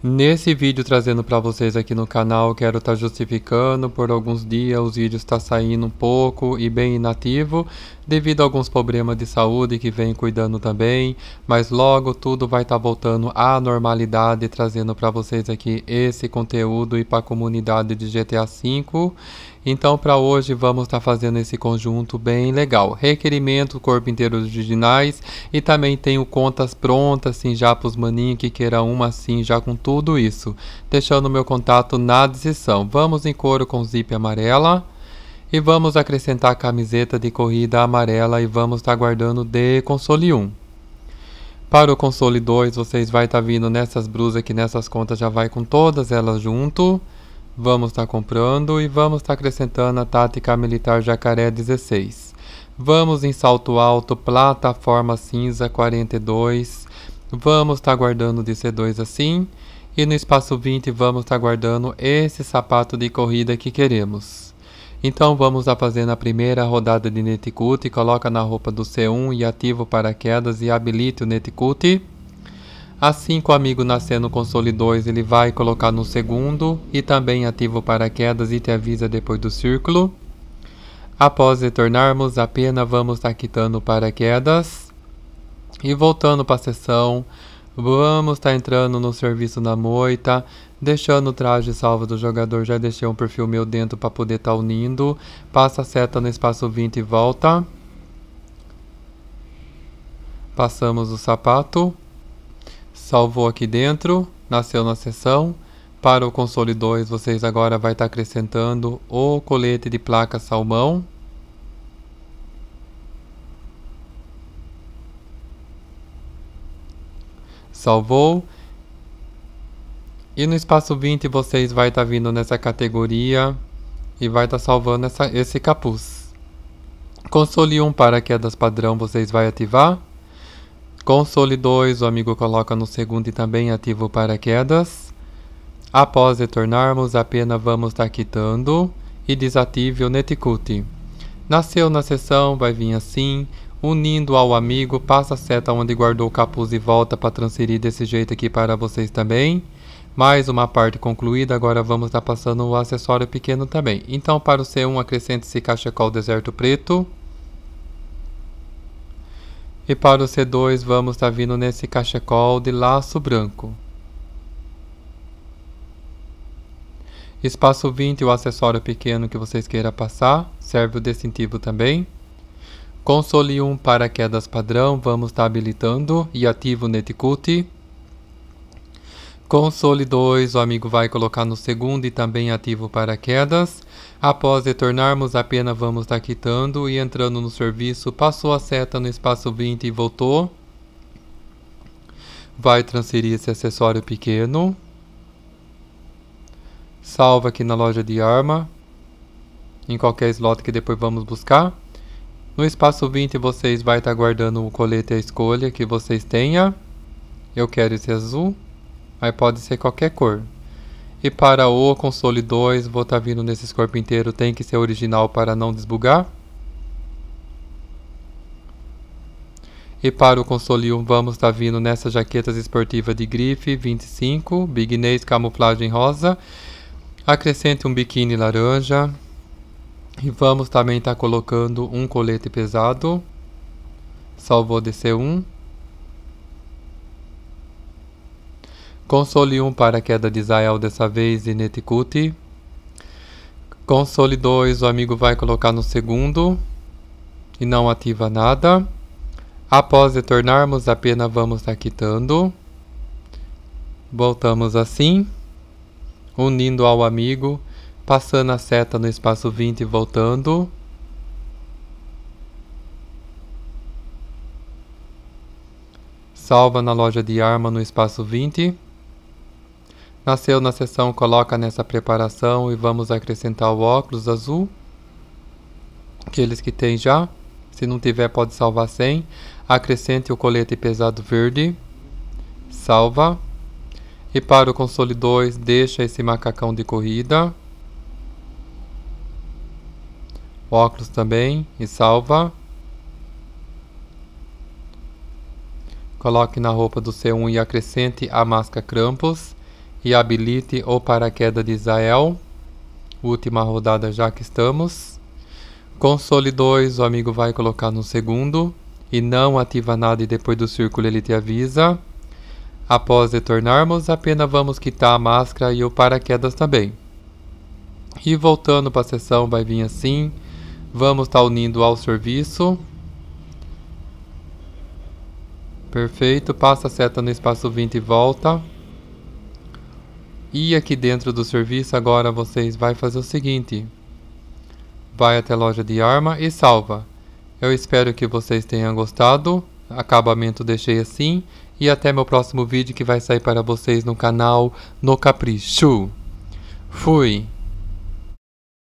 Nesse vídeo trazendo para vocês aqui no canal, quero estar tá justificando, por alguns dias os vídeos está saindo um pouco e bem inativo, devido a alguns problemas de saúde que vem cuidando também, mas logo tudo vai estar tá voltando à normalidade, trazendo para vocês aqui esse conteúdo e para a comunidade de GTA V. Então, para hoje, vamos estar tá fazendo esse conjunto bem legal. Requerimento, corpo inteiro originais e também tenho contas prontas, assim, já para os maninhos que queiram uma, assim, já com tudo isso. Deixando meu contato na descrição. Vamos em couro com zip amarela. E vamos acrescentar a camiseta de corrida amarela e vamos estar tá guardando de console 1. Para o console 2, vocês vai estar tá vindo nessas blusas aqui, nessas contas, já vai com todas elas junto. Vamos estar tá comprando e vamos estar tá acrescentando a tática militar Jacaré 16. Vamos em salto alto, plataforma cinza 42. Vamos estar tá guardando de C2 assim. E no espaço 20 vamos estar tá guardando esse sapato de corrida que queremos. Então vamos estar fazendo a primeira rodada de Netcut. Coloca na roupa do C1 e ativa o paraquedas e habilite o Netcut. Assim que o amigo nascer no console 2, ele vai colocar no segundo e também ativa o paraquedas e te avisa depois do círculo. Após retornarmos, apenas vamos estar quitando o paraquedas. E voltando para a sessão, vamos estar entrando no serviço na moita, deixando o traje salvo do jogador. Já deixei um perfil meu dentro para poder estar tá unindo. Passa a seta no espaço 20 e volta. Passamos o sapato salvou aqui dentro, nasceu na seção. Para o console 2, vocês agora vai estar acrescentando o colete de placa salmão. Salvou. E no espaço 20, vocês vai estar vindo nessa categoria e vai estar salvando essa, esse capuz. Console 1 paraquedas padrão, vocês vai ativar. Console 2, o amigo coloca no segundo e também ativa o paraquedas. Após retornarmos, a pena vamos estar quitando e desative o Netcut. Nasceu na sessão, vai vir assim, unindo ao amigo, passa a seta onde guardou o capuz e volta para transferir desse jeito aqui para vocês também. Mais uma parte concluída, agora vamos estar passando o acessório pequeno também. Então para o C1 acrescente-se cachecol deserto preto. E para o C2 vamos estar tá vindo nesse cachecol de laço branco. Espaço 20, o acessório pequeno que vocês queiram passar, serve o distintivo também. Console 1 para quedas padrão, vamos estar tá habilitando e ativo o Netcut. Console 2, o amigo vai colocar no segundo e também ativo para quedas. Após retornarmos, a pena vamos estar quitando e entrando no serviço, passou a seta no espaço 20 e voltou. Vai transferir esse acessório pequeno. Salva aqui na loja de arma, em qualquer slot que depois vamos buscar. No espaço 20 vocês vai estar guardando o colete à escolha que vocês tenha. Eu quero esse azul, mas pode ser qualquer cor. E para o console 2, vou estar tá vindo nesse corpo inteiro, tem que ser original para não desbugar. E para o console 1, vamos estar tá vindo nessa jaquetas esportiva de grife 25, Big Nez camuflagem rosa. Acrescente um biquíni laranja. E vamos também estar tá colocando um colete pesado. vou descer um. Console 1 para a queda de Israel, dessa vez e Netikuti. Console 2, o amigo vai colocar no segundo e não ativa nada. Após retornarmos, a pena vamos estar quitando. Voltamos assim, unindo ao amigo, passando a seta no espaço 20 e voltando. Salva na loja de arma no espaço 20. Nasceu na seção coloca nessa preparação e vamos acrescentar o óculos azul. Aqueles que tem já. Se não tiver, pode salvar sem. Acrescente o colete pesado verde. Salva. E para o console 2, deixa esse macacão de corrida. Óculos também e salva. Coloque na roupa do C1 e acrescente a máscara Krampus e habilite o paraquedas de Israel. Última rodada já que estamos. console 2, o amigo vai colocar no segundo e não ativa nada e depois do círculo ele te avisa. Após retornarmos, apenas vamos quitar a máscara e o paraquedas também. E voltando para a sessão vai vir assim. Vamos estar tá unindo ao serviço. Perfeito, passa a seta no espaço 20 e volta. E aqui dentro do serviço agora vocês vai fazer o seguinte. Vai até a loja de arma e salva. Eu espero que vocês tenham gostado. Acabamento deixei assim. E até meu próximo vídeo que vai sair para vocês no canal No Capricho. Fui!